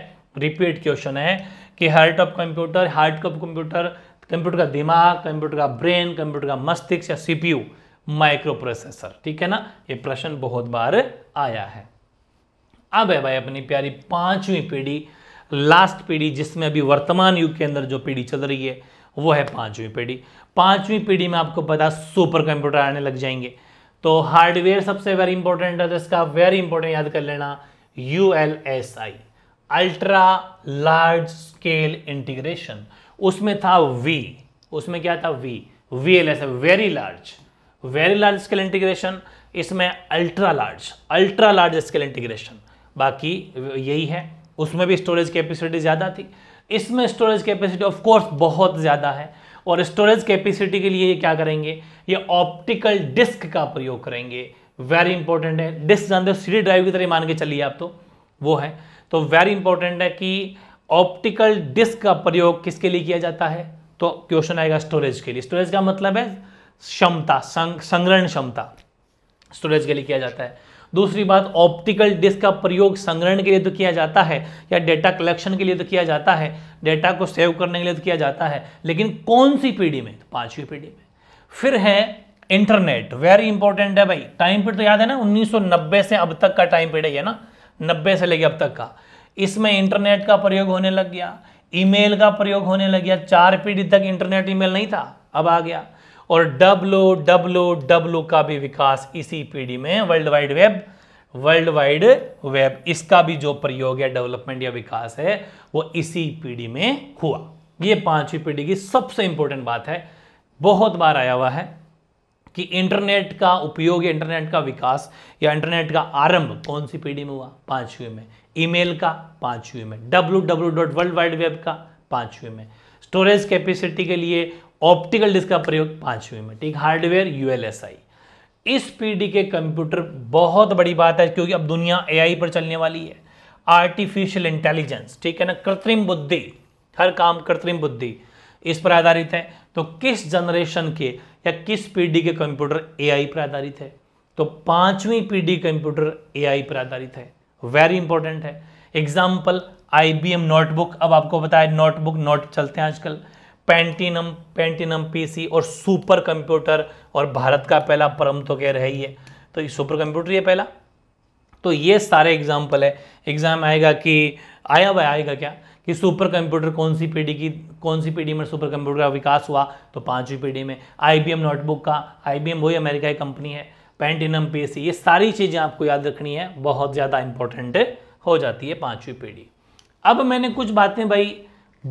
रिपीट क्वेश्चन है कि heart of computer heart of computer computer का दिमाग कंप्यूटर का ब्रेन कंप्यूटर का मस्तिष्क या सीपीयू माइक्रो प्रोसेसर ठीक है ना ये प्रश्न बहुत बार आया है अब है भाई अपनी प्यारी पांचवी पीढ़ी लास्ट पीढ़ी जिसमें अभी वर्तमान युग के अंदर जो पीढ़ी चल रही है वो है पांचवी पीढ़ी पांचवी पीढ़ी में आपको पता सुपर कंप्यूटर आने लग जाएंगे तो हार्डवेयर सबसे वेरी इंपॉर्टेंट है तो इसका वेरी इंपॉर्टेंट याद कर लेना U L S I ultra large scale integration उसमें था वी उसमें क्या था V V L S I very large very large scale integration इसमें ultra large ultra large scale integration बाकी यही है उसमें भी स्टोरेज कैपेसिटी ज़्यादा थी इसमें स्टोरेज कैपेसिटी ऑफ कोर्स बहुत ज़्यादा है और स्टोरेज कैपेसिटी के लिए क्या करेंगे ये ऑप्टिकल डिस्क का प्रयोग करेंगे वेरी इंपॉर्टेंट है डिस्क जानते हो सीडी ड्राइव की तरह मान के चलिए आप तो वो है तो वेरी इंपॉर्टेंट है कि ऑप्टिकल डिस्क का प्रयोग किसके लिए किया जाता है तो क्वेश्चन आएगा स्टोरेज के लिए स्टोरेज का मतलब है क्षमता संग, संग्रहण क्षमता स्टोरेज के लिए किया जाता है दूसरी बात ऑप्टिकल डिस्क का प्रयोग संग्रहण के लिए तो किया जाता है या डेटा कलेक्शन के लिए तो किया जाता है डेटा को सेव करने के लिए तो किया जाता है लेकिन कौन सी पीढ़ी में तो पांचवी पीढ़ी में फिर है इंटरनेट वेरी इंपॉर्टेंट है भाई टाइम पीरियड तो याद है ना 1990 से अब तक का टाइम पीरियड है ना 90 से लेके अब तक का इसमें इंटरनेट का प्रयोग होने लग गया ईमेल का प्रयोग होने लग गया चार पीढ़ी तक इंटरनेट ईमेल नहीं था अब आ गया और डब्लू डब्लू डब्लू का भी विकास इसी पीढ़ी में world wide web world wide web इसका भी जो प्रयोग या डेवलपमेंट या विकास है वो इसी पीढ़ी में हुआ ये पांचवी पीढ़ी की सबसे इंपॉर्टेंट बात है बहुत बार आया हुआ है कि इंटरनेट का उपयोग या इंटरनेट का विकास या इंटरनेट का आरंभ कौन सी पीढ़ी में हुआ पांचवी में ईमेल का पांचवी में W W dot world wide web का पांचवी में स्टोरेज कैपेसिटी के लिए ऑप्टिकल डिस्क का प्रयोग पांचवी में ठीक हार्डवेयर यूएलएसआई इस पीढ़ी के कंप्यूटर बहुत बड़ी बात है क्योंकि अब दुनिया एआई पर चलने वाली है आर्टिफिशियल इंटेलिजेंस ठीक है ना कृत्रिम बुद्धि हर काम कृत्रिम बुद्धि इस पर आधारित है तो किस जनरेशन के या किस पीढ़ी के कंप्यूटर एआई पर आधारित है तो पांचवी पीढ़ी कंप्यूटर एआई पर आधारित है वेरी इंपॉर्टेंट है एग्जाम्पल आईबीएम नोटबुक अब आपको बताया नोटबुक नोट चलते हैं आजकल पेंटिनम पेंटिनम पीसी और सुपर कंप्यूटर और भारत का पहला परम तो कह रही है तो ये सुपर कंप्यूटर ये पहला तो ये सारे एग्जाम्पल है एग्जाम आएगा कि आया हुआ आएगा क्या कि सुपर कंप्यूटर कौन सी पीढ़ी की कौन सी पीढ़ी में सुपर कंप्यूटर का विकास हुआ तो पांचवी पीढ़ी में आईबीएम नोटबुक का आईबीएम वही अमेरिका की कंपनी है पेंटिनम पीसी ये सारी चीज़ें आपको याद रखनी है बहुत ज़्यादा इंपॉर्टेंट हो जाती है पाँचवीं पीढ़ी अब मैंने कुछ बातें भाई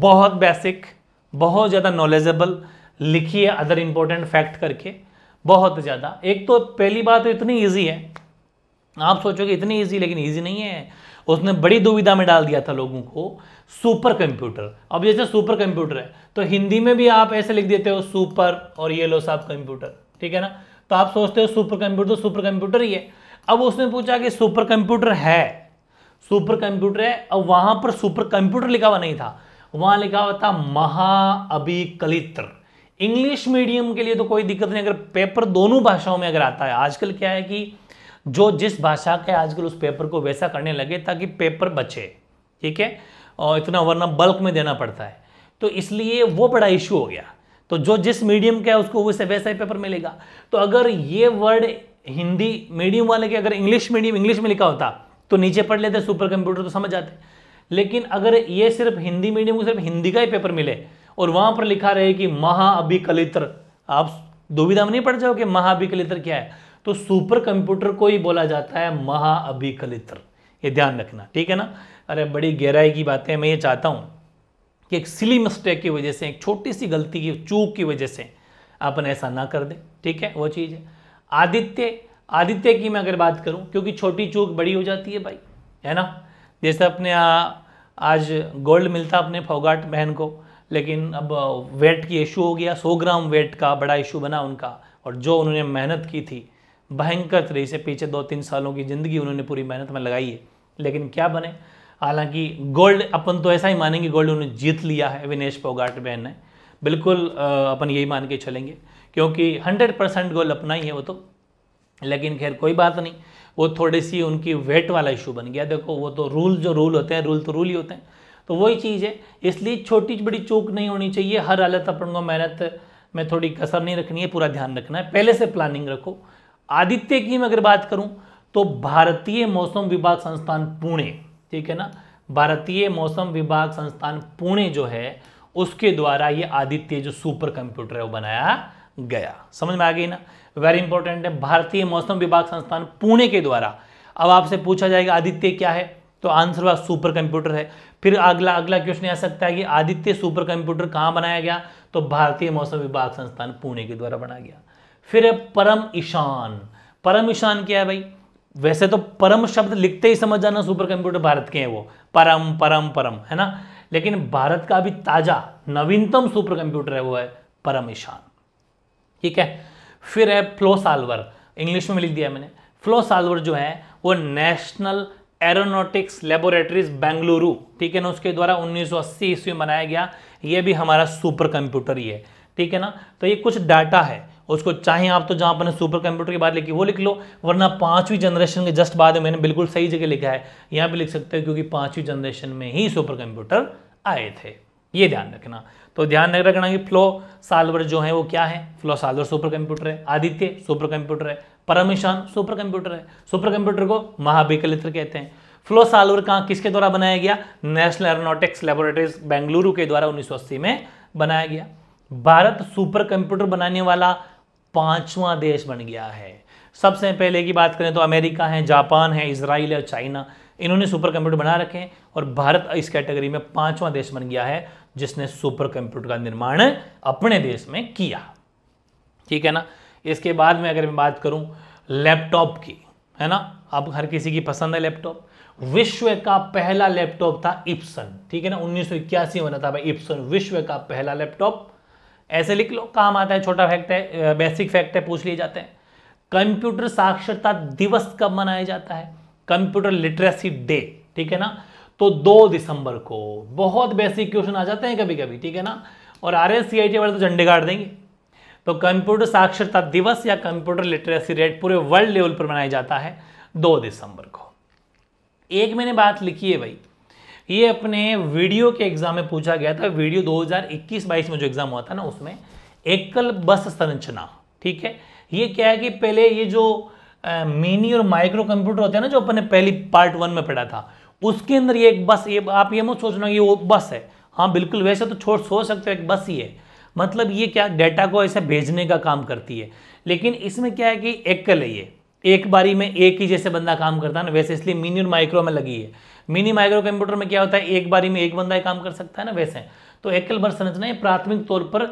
बहुत बेसिक बहुत ज़्यादा नॉलेजेबल लिखिए अदर इम्पोर्टेंट फैक्ट करके बहुत ज़्यादा एक तो पहली बात तो इतनी ईजी है आप सोचोगे इतनी ईजी लेकिन ईजी नहीं है उसने बड़ी दुविधा में डाल दिया था लोगों को सुपर कंप्यूटर अब जैसे सुपर कंप्यूटर है तो हिंदी में भी आप ऐसे लिख देते हो सुपर और ये लो साहब कंप्यूटर ठीक है ना तो आप सोचते हो सुपर कंप्यूटर तो सुपर कंप्यूटर ही है अब उसने पूछा कि सुपर कंप्यूटर है सुपर कंप्यूटर है अब वहां पर सुपर कंप्यूटर लिखा हुआ नहीं था वहां लिखा हुआ था महाअभिकलित्र इंग्लिश मीडियम के लिए तो कोई दिक्कत नहीं अगर पेपर दोनों भाषाओं में अगर आता है आजकल क्या है कि जो जिस भाषा का आजकल उस पेपर को वैसा करने लगे ताकि पेपर बचे ठीक है और इतना वरना बल्क में देना पड़ता है तो इसलिए वो बड़ा इशू हो गया तो जो जिस मीडियम का है उसको वैसे वैसा ही पेपर मिलेगा तो अगर ये वर्ड हिंदी मीडियम वाले के अगर इंग्लिश मीडियम इंग्लिश में लिखा होता तो नीचे पढ़ लेते सुपर कंप्यूटर तो समझ आते लेकिन अगर ये सिर्फ हिंदी मीडियम को सिर्फ हिंदी का ही पेपर मिले और वहां पर लिखा रहे कि महाअभिकलित्र आप दुविधा में नहीं पड़ जाओ कि महाअभिकलित्र क्या है तो सुपर कंप्यूटर को ही बोला जाता है महाअभिकलित्र ये ध्यान रखना ठीक है ना अरे बड़ी गहराई की बात है मैं ये चाहता हूं कि एक सिली मिस्टेक की वजह से एक छोटी सी गलती की चूक की वजह से अपन ऐसा ना कर दें ठीक है वो चीज़ है आदित्य आदित्य की मैं अगर बात करूं क्योंकि छोटी चूक बड़ी हो जाती है भाई है ना जैसे अपने आ, आज गोल्ड मिलता अपने फोगाट बहन को लेकिन अब वेट की इशू हो गया 100 ग्राम वेट का बड़ा इशू बना उनका और जो उन्होंने मेहनत की थी भयंकर तरी से पीछे दो तीन सालों की ज़िंदगी उन्होंने पूरी मेहनत में लगाई है लेकिन क्या बने हालांकि गोल्ड अपन तो ऐसा ही मानेंगे गोल्ड उन्होंने जीत लिया है विनेश फोगाट बहन ने बिल्कुल अपन यही मान के चलेंगे क्योंकि हंड्रेड परसेंट गोल्ड अपना ही है वो तो लेकिन खैर कोई बात नहीं वो थोड़ी सी उनकी वेट वाला इशू बन गया देखो वो तो रूल जो रूल होते हैं रूल तो रूल ही होते हैं तो वही चीज़ है इसलिए छोटी बड़ी चूक नहीं होनी चाहिए हर हालत अपन को मेहनत में थोड़ी कसर नहीं रखनी है पूरा ध्यान रखना है पहले से प्लानिंग रखो आदित्य की मैं अगर बात करूँ तो भारतीय मौसम विभाग संस्थान पुणे ठीक है ना भारतीय मौसम विभाग संस्थान पुणे जो है उसके द्वारा ये आदित्य जो सुपर कंप्यूटर है वो बनाया गया समझ में आ गई ना वेरी इंपॉर्टेंट है भारतीय मौसम विभाग संस्थान पुणे के द्वारा अब आपसे पूछा जाएगा आदित्य क्या है तो आंसर हुआ सुपर कंप्यूटर है फिर अगला अगला क्वेश्चन आ सकता है कि आदित्य सुपर कंप्यूटर कहाँ बनाया गया तो भारतीय मौसम विभाग संस्थान पुणे के द्वारा बनाया गया फिर परम ईशान परम ईशान क्या है भाई वैसे तो परम शब्द लिखते ही समझ जाना सुपर कंप्यूटर भारत के हैं वो परम परम परम है ना लेकिन भारत का अभी ताजा नवीनतम सुपर कंप्यूटर है वो है परम ईशान ठीक है फिर है फ्लो साल्वर इंग्लिश में लिख दिया मैंने फ्लो साल्वर जो है वो नेशनल एरोनॉटिक्स लेबोरेटरीज बेंगलुरु ठीक है ना उसके द्वारा 1980 ईस्वी में बनाया गया ये भी हमारा सुपर कंप्यूटर ही है ठीक है ना तो ये कुछ डाटा है उसको चाहे आप तो जहाँ अपने सुपर कंप्यूटर की बात लिखी वो लिख लो वरना पाँचवीं जनरेशन के जस्ट बाद में मैंने बिल्कुल सही जगह लिखा है यहाँ भी लिख सकते हो क्योंकि पाँचवीं जनरेशन में ही सुपर कंप्यूटर आए थे ये ध्यान रखना तो ध्यान रखना कि फ्लो सालवर जो है वो क्या है फ्लो साल्वर सुपर कंप्यूटर है आदित्य सुपर कंप्यूटर है परमिशान सुपर कंप्यूटर है सुपर कंप्यूटर को महाविकलित्र कहते हैं फ्लो साल्वर कहाँ किसके द्वारा बनाया गया नेशनल एरोनॉटिक्स लेबोरेटरीज बेंगलुरु के द्वारा अस्सी में बनाया गया भारत सुपर कंप्यूटर बनाने वाला पांचवा देश बन गया है सबसे पहले की बात करें तो अमेरिका है जापान है इसराइल है चाइना इन्होंने सुपर कंप्यूटर बना रखे हैं और भारत इस कैटेगरी में पांचवा देश बन गया है जिसने सुपर कंप्यूटर का निर्माण अपने देश में किया ठीक है ना इसके बाद में अगर मैं बात करूं लैपटॉप की है ना अब हर किसी की पसंद है लैपटॉप विश्व का पहला लैपटॉप था इप्सन ठीक है ना उन्नीस सौ बना था भाई इप्सन विश्व का पहला लैपटॉप ऐसे लिख लो काम आता है छोटा फैक्ट है बेसिक फैक्ट है पूछ लिए जाते हैं कंप्यूटर साक्षरता दिवस कब मनाया जाता है कंप्यूटर लिटरेसी डे ठीक है ना तो दो दिसंबर को बहुत बेसिक क्वेश्चन आ जाते हैं कभी कभी ठीक है ना और R S C I T वाले तो झंडे गाड़ देंगे तो कंप्यूटर साक्षरता दिवस या कंप्यूटर लिटरेसी रेट पूरे वर्ल्ड लेवल पर मनाया जाता है दो दिसंबर को एक मैंने बात लिखी है भाई ये अपने वीडियो के एग्जाम में पूछा गया था वीडियो 2021 हजार में जो एग्जाम हुआ था ना उसमें एकल बस संरचना ठीक है ये क्या है कि पहले ये जो मिनी और माइक्रो कंप्यूटर होते हैं ना जो अपने पहली पार्ट वन में पढ़ा था उसके अंदर ये एक बस ये आप ये मत सोचना ये वो बस है हाँ बिल्कुल वैसे तो छोड़ सोच सकते हो एक बस ही है मतलब ये क्या डेटा को ऐसे भेजने का काम करती है लेकिन इसमें क्या है कि एकल है ये एक बारी में एक ही जैसे बंदा काम करता है ना वैसे इसलिए मिनी और माइक्रो में लगी है मिनी माइक्रो कंप्यूटर में क्या होता है एक बारी में एक बंदा ही काम कर सकता है ना वैसे तो एकल भर संरचना प्राथमिक तौर पर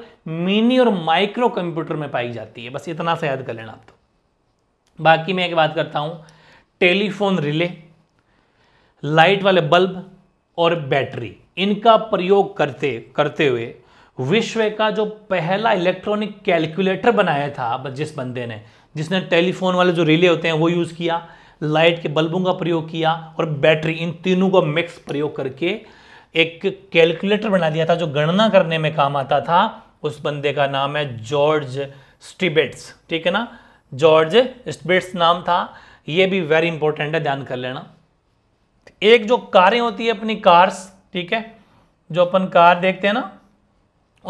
मिनी और माइक्रो कंप्यूटर में पाई जाती है बस इतना सा याद कर लेना आप तो बाकी मैं एक बात करता हूँ टेलीफोन रिले लाइट वाले बल्ब और बैटरी इनका प्रयोग करते करते हुए विश्व का जो पहला इलेक्ट्रॉनिक कैलकुलेटर बनाया था जिस बंदे ने जिसने टेलीफोन वाले जो रिले होते हैं वो यूज़ किया लाइट के बल्बों का प्रयोग किया और बैटरी इन तीनों का मिक्स प्रयोग करके एक कैलकुलेटर बना दिया था जो गणना करने में काम आता था उस बंदे का नाम है जॉर्ज स्टिबेट्स ठीक है ना जॉर्ज स्पिट्स नाम था ये भी वेरी इंपॉर्टेंट है ध्यान कर लेना एक जो कारें होती है अपनी कार्स ठीक है जो अपन कार देखते हैं ना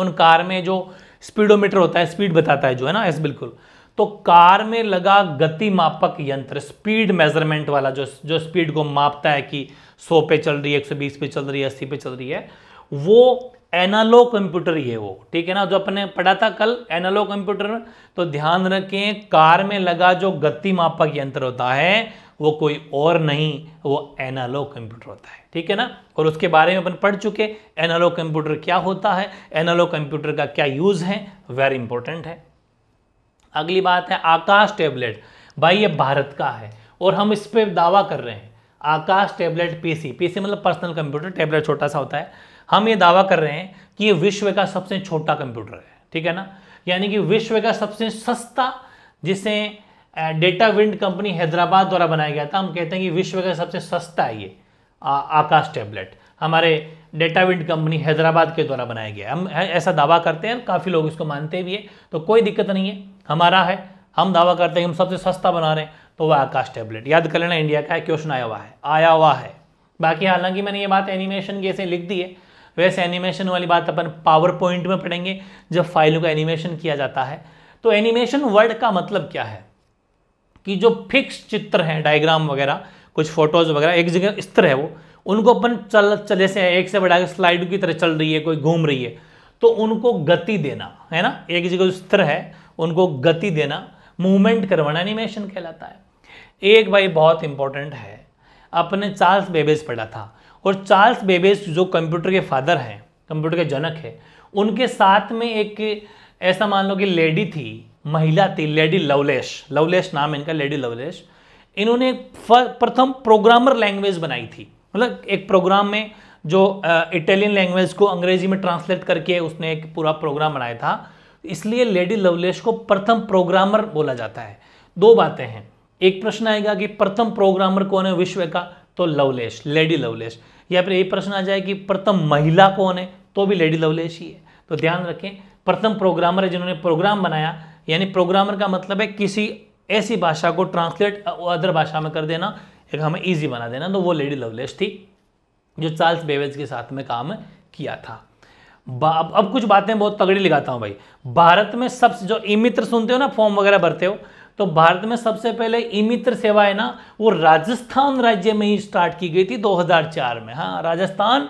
उन कार में जो स्पीडोमीटर होता है स्पीड बताता है जो है ना एस बिल्कुल तो कार में लगा गति मापक यंत्र स्पीड मेजरमेंट वाला जो जो स्पीड को मापता है कि 100 पे चल रही है 120 पे चल रही है 80 पे चल रही है वो एनालॉग कंप्यूटर ये वो ठीक है ना जो अपने पढ़ा था कल एनालॉग कंप्यूटर तो ध्यान रखें कार में लगा जो गति मापक यंत्र होता है वो कोई और नहीं वो एनालॉग कंप्यूटर होता है ठीक है ना और उसके बारे में अपन पढ़ चुके एनालॉग कंप्यूटर क्या होता है एनालॉग कंप्यूटर का क्या यूज़ है वेरी इंपॉर्टेंट है अगली बात है आकाश टेबलेट भाई ये भारत का है और हम इस पर दावा कर रहे हैं आकाश टेबलेट पीसी पीसी मतलब पर्सनल कंप्यूटर टेबलेट छोटा सा होता है हम ये दावा कर रहे हैं कि ये विश्व का सबसे छोटा कंप्यूटर है ठीक है ना यानी कि विश्व का सबसे सस्ता जिसे डेटा विंड कंपनी हैदराबाद द्वारा बनाया गया था हम कहते हैं कि विश्व का सबसे सस्ता है ये आ, आकाश टैबलेट हमारे डेटा विंड कंपनी हैदराबाद के द्वारा बनाया गया हम ऐसा दावा करते हैं काफ़ी लोग इसको मानते भी हैं तो कोई दिक्कत नहीं है हमारा है हम दावा करते हैं हम सबसे सस्ता बना रहे हैं तो वह आकाश टैबलेट याद कर लेना इंडिया का क्वेश्चन आया हुआ है आया हुआ है बाकी हालांकि मैंने ये बात एनिमेशन की ऐसे लिख दी है वैसे तो एनिमेशन वाली बात अपन पावर पॉइंट में पढ़ेंगे जब फाइलों का एनिमेशन किया जाता है तो एनिमेशन वर्ड का मतलब क्या है कि जो फिक्स चित्र हैं डायग्राम वगैरह कुछ फोटोज वगैरह एक जगह स्थिर है वो उनको अपन चल चले से एक से बढ़ाकर स्लाइड की तरह चल रही है कोई घूम रही है तो उनको गति देना है ना एक जगह स्तर है उनको गति देना मूवमेंट करवाना एनिमेशन कहलाता है एक भाई बहुत इंपॉर्टेंट है अपने चार्ल्स बेबेज पढ़ा था और चार्ल्स बेबेज जो कंप्यूटर के फादर हैं कंप्यूटर के जनक है उनके साथ में एक ऐसा मान लो कि लेडी थी महिला थी लेडी लवलेश लवलेश नाम है इनका लेडी लवलेश इन्होंने प्रथम प्रोग्रामर लैंग्वेज बनाई थी मतलब एक प्रोग्राम में जो इटालियन लैंग्वेज को अंग्रेजी में ट्रांसलेट करके उसने एक पूरा प्रोग्राम बनाया था इसलिए लेडी लवलेश को प्रथम प्रोग्रामर बोला जाता है दो बातें हैं एक प्रश्न आएगा कि प्रथम प्रोग्रामर कौन है विश्व का तो लवलेश लेडी लवलेश या फिर ये प्रश्न आ जाए कि प्रथम महिला कौन है तो भी लेडी लवलेश ही है तो ध्यान रखें प्रथम प्रोग्रामर है जिन्होंने प्रोग्राम बनाया यानी प्रोग्रामर का मतलब है किसी ऐसी भाषा को ट्रांसलेट अदर भाषा में कर देना एक हमें ईजी बना देना तो वो लेडी लवलेश थी जो चार्ल्स बेवेज के साथ में काम किया था अब अब कुछ बातें बहुत तगड़ी लगाता हूँ भाई भारत में सबसे जो ई मित्र सुनते हो ना फॉर्म वगैरह भरते हो तो भारत में सबसे पहले ई मित्र सेवा है ना वो राजस्थान राज्य में ही स्टार्ट की गई थी 2004 में हाँ राजस्थान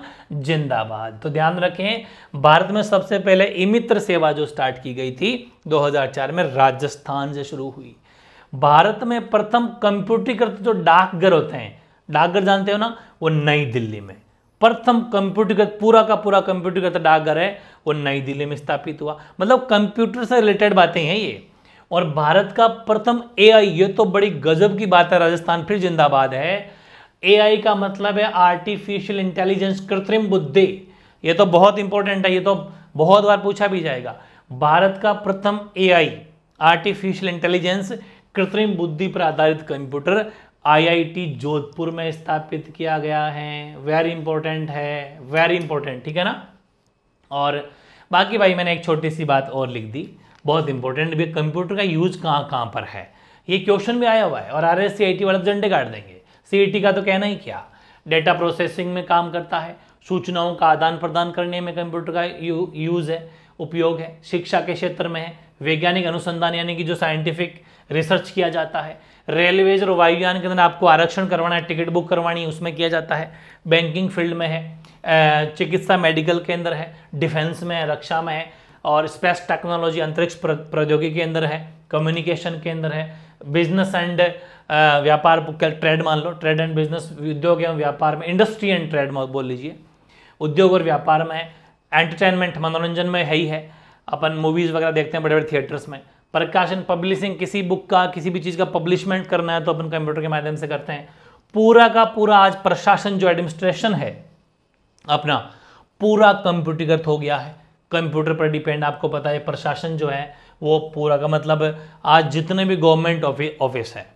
जिंदाबाद तो ध्यान रखें भारत में सबसे पहले ई मित्र सेवा जो स्टार्ट की गई थी 2004 में राजस्थान से शुरू हुई भारत में प्रथम कंप्यूटरीकृत जो डाकघर होते हैं डाकघर जानते हो ना वो नई दिल्ली में प्रथम कंप्यूटरगत पूरा का पूरा कंप्यूटरगत डाकघर है वो नई दिल्ली में स्थापित हुआ मतलब कंप्यूटर से रिलेटेड बातें हैं ये और भारत का प्रथम एआई ये तो बड़ी गजब की बात है राजस्थान फिर जिंदाबाद है एआई का मतलब है आर्टिफिशियल इंटेलिजेंस कृत्रिम बुद्धि ये तो बहुत इंपॉर्टेंट है ये तो बहुत बार पूछा भी जाएगा भारत का प्रथम एआई आर्टिफिशियल इंटेलिजेंस कृत्रिम बुद्धि पर आधारित कंप्यूटर आईआईटी जोधपुर में स्थापित किया गया है वेरी इंपॉर्टेंट है वेरी इंपॉर्टेंट ठीक है ना और बाकी भाई मैंने एक छोटी सी बात और लिख दी बहुत इंपॉर्टेंट भी कंप्यूटर का यूज कहाँ कहाँ पर है ये क्वेश्चन भी आया हुआ है और R S C I T वाले तो झंडे काट देंगे सी e का तो कहना ही क्या डेटा प्रोसेसिंग में काम करता है सूचनाओं का आदान प्रदान करने में कंप्यूटर का यू, यूज़ है उपयोग है शिक्षा के क्षेत्र में है वैज्ञानिक अनुसंधान यानी कि जो साइंटिफिक रिसर्च किया जाता है रेलवेज और वायुयान के अंदर आपको आरक्षण करवाना है टिकट बुक करवानी है उसमें किया जाता है बैंकिंग फील्ड में है चिकित्सा मेडिकल के अंदर है डिफेंस में है रक्षा में है और स्पेस टेक्नोलॉजी अंतरिक्ष प्रौद्योगिकी के अंदर है कम्युनिकेशन के अंदर है बिजनेस एंड व्यापार ट्रेड मान लो ट्रेड एंड बिजनेस उद्योग एवं व्यापार में इंडस्ट्री एंड ट्रेड बोल लीजिए उद्योग और व्यापार में एंटरटेनमेंट मनोरंजन में है ही है अपन मूवीज़ वगैरह देखते हैं बड़े बड़े थिएटर्स में प्रकाशन पब्लिशिंग किसी बुक का किसी भी चीज़ का पब्लिशमेंट करना है तो अपन कंप्यूटर के माध्यम से करते हैं पूरा का पूरा आज प्रशासन जो एडमिनिस्ट्रेशन है अपना पूरा कंप्यूटरीकृत हो गया है कंप्यूटर पर डिपेंड आपको पता है प्रशासन जो है वो पूरा का मतलब आज जितने भी गवर्नमेंट ऑफिस है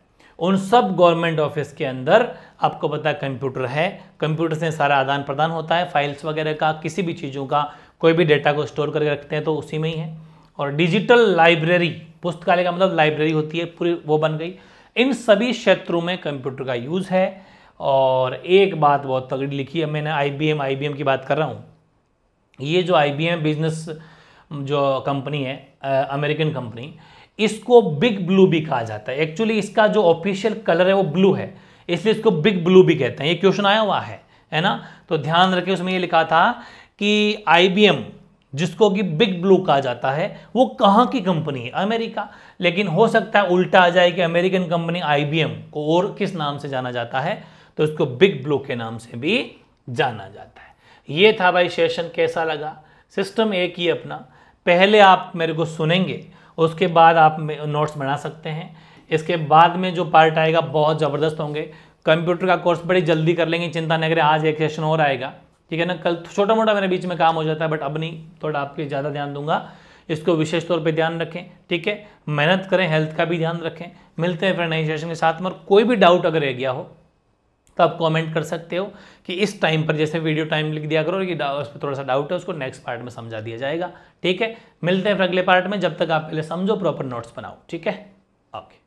उन सब गवर्नमेंट ऑफिस के अंदर आपको पता है कंप्यूटर है कंप्यूटर से सारा आदान प्रदान होता है फाइल्स वगैरह का किसी भी चीज़ों का कोई भी डेटा को स्टोर करके रखते हैं तो उसी में ही है और डिजिटल लाइब्रेरी पुस्तकालय का मतलब लाइब्रेरी होती है पूरी वो बन गई इन सभी क्षेत्रों में कंप्यूटर का यूज़ है और एक बात बहुत तगड़ी लिखी है मैंने I B M I B M की बात कर रहा हूँ ये जो आई बिजनेस जो कंपनी है अमेरिकन कंपनी इसको बिग ब्लू भी कहा जाता है एक्चुअली इसका जो ऑफिशियल कलर है वो ब्लू है इसलिए इसको बिग ब्लू भी कहते हैं ये क्वेश्चन आया हुआ है है ना तो ध्यान रखें उसमें ये लिखा था कि आई जिसको कि बिग ब्लू कहा जाता है वो कहाँ की कंपनी है अमेरिका लेकिन हो सकता है उल्टा आ जाए कि अमेरिकन कंपनी आई को और किस नाम से जाना जाता है तो इसको बिग ब्लू के नाम से भी जाना जाता है ये था भाई सेशन कैसा लगा सिस्टम एक ही अपना पहले आप मेरे को सुनेंगे उसके बाद आप नोट्स बना सकते हैं इसके बाद में जो पार्ट आएगा बहुत ज़बरदस्त होंगे कंप्यूटर का कोर्स बड़ी जल्दी कर लेंगे चिंता नहीं करें आज एक सेशन और आएगा ठीक है ना कल छोटा मोटा मेरे बीच में काम हो जाता है बट अब नहीं थोड़ा आपके ज़्यादा ध्यान दूंगा इसको विशेष तौर पे ध्यान रखें ठीक है मेहनत करें हेल्थ का भी ध्यान रखें मिलते हैं फिर नई सेशन के साथ में और कोई भी डाउट अगर रह गया हो तो आप कमेंट कर सकते हो कि इस टाइम पर जैसे वीडियो टाइम लिख दिया करो कि उस पर थोड़ा सा डाउट है उसको नेक्स्ट पार्ट में समझा दिया जाएगा ठीक है मिलते हैं फिर अगले पार्ट में जब तक आप पहले समझो प्रॉपर नोट्स बनाओ ठीक है ओके